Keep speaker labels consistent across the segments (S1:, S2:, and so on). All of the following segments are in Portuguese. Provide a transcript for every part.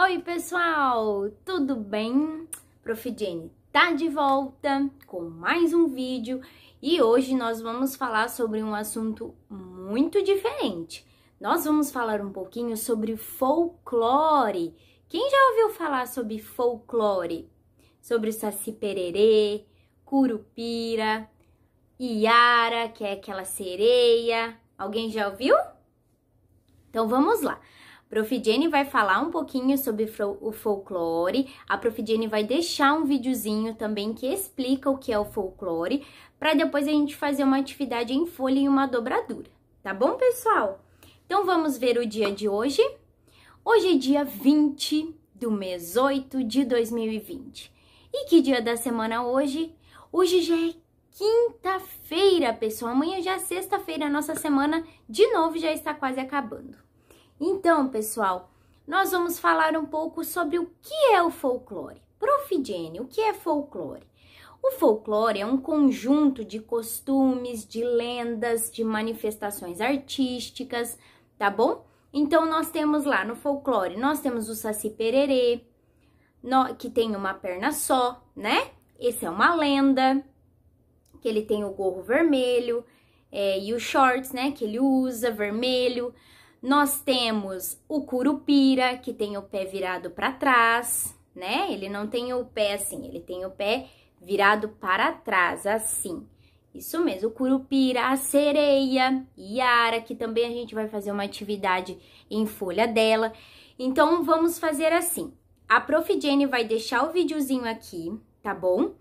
S1: Oi, pessoal! Tudo bem? Prof. Jenny tá de volta com mais um vídeo e hoje nós vamos falar sobre um assunto muito diferente. Nós vamos falar um pouquinho sobre folclore. Quem já ouviu falar sobre folclore? Sobre Saci Pererê, Curupira, Iara, que é aquela sereia. Alguém já ouviu? Então vamos lá. Prof. Jenny vai falar um pouquinho sobre o folclore. A Prof. Jenny vai deixar um videozinho também que explica o que é o folclore, para depois a gente fazer uma atividade em folha e uma dobradura, tá bom, pessoal? Então vamos ver o dia de hoje. Hoje é dia 20 do mês 8 de 2020. E que dia da semana hoje? Hoje já é quinta-feira, pessoal. Amanhã já é sexta-feira, a nossa semana de novo já está quase acabando. Então, pessoal, nós vamos falar um pouco sobre o que é o folclore. Prof. Jenny, o que é folclore? O folclore é um conjunto de costumes, de lendas, de manifestações artísticas, tá bom? Então, nós temos lá no folclore, nós temos o Saci Pererê, que tem uma perna só, né? Esse é uma lenda, que ele tem o gorro vermelho é, e os shorts, né? Que ele usa, vermelho. Nós temos o curupira, que tem o pé virado para trás, né? Ele não tem o pé assim, ele tem o pé virado para trás, assim. Isso mesmo, o curupira, a sereia, iara, que também a gente vai fazer uma atividade em folha dela. Então, vamos fazer assim. A Prof. Jenny vai deixar o videozinho aqui, tá bom?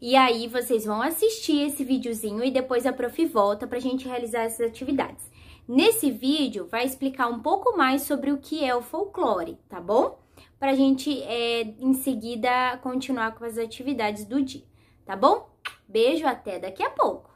S1: E aí, vocês vão assistir esse videozinho e depois a Prof. volta para a gente realizar essas atividades. Nesse vídeo vai explicar um pouco mais sobre o que é o folclore, tá bom? Para a gente é, em seguida continuar com as atividades do dia, tá bom? Beijo, até daqui a pouco!